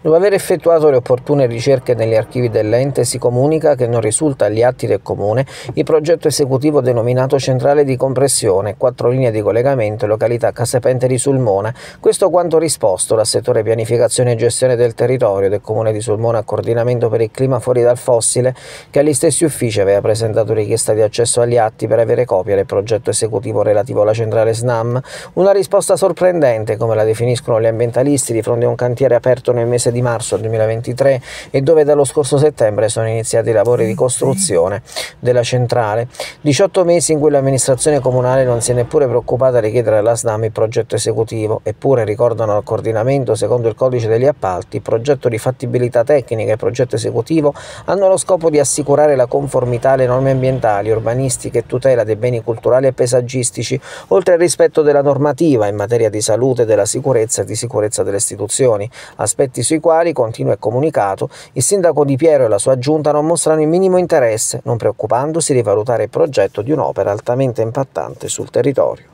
Dopo aver effettuato le opportune ricerche negli archivi dell'ente si comunica che non risulta agli atti del Comune il progetto esecutivo denominato Centrale di Compressione, quattro linee di collegamento località Casepente di Sulmona. Questo quanto risposto dal settore pianificazione e gestione del territorio del Comune di Sulmona a coordinamento per il clima fuori dal fossile che agli stessi uffici aveva presentato richiesta di accesso agli atti per avere copia del progetto esecutivo relativo alla centrale SNAM. Una risposta sorprendente come la definiscono gli ambientalisti di fronte a un cantiere aperto nel mese mese di marzo 2023 e dove dallo scorso settembre sono iniziati i lavori di mm, costruzione della centrale. 18 mesi in cui l'amministrazione comunale non si è neppure preoccupata di chiedere alla SNAM il progetto esecutivo, eppure ricordano al coordinamento, secondo il codice degli appalti, progetto di fattibilità tecnica e progetto esecutivo hanno lo scopo di assicurare la conformità alle norme ambientali, urbanistiche e tutela dei beni culturali e paesaggistici, oltre al rispetto della normativa in materia di salute, della sicurezza e di sicurezza delle istituzioni, aspetti sui i quali, continua il comunicato, il sindaco Di Piero e la sua giunta non mostrano il minimo interesse, non preoccupandosi di valutare il progetto di un'opera altamente impattante sul territorio.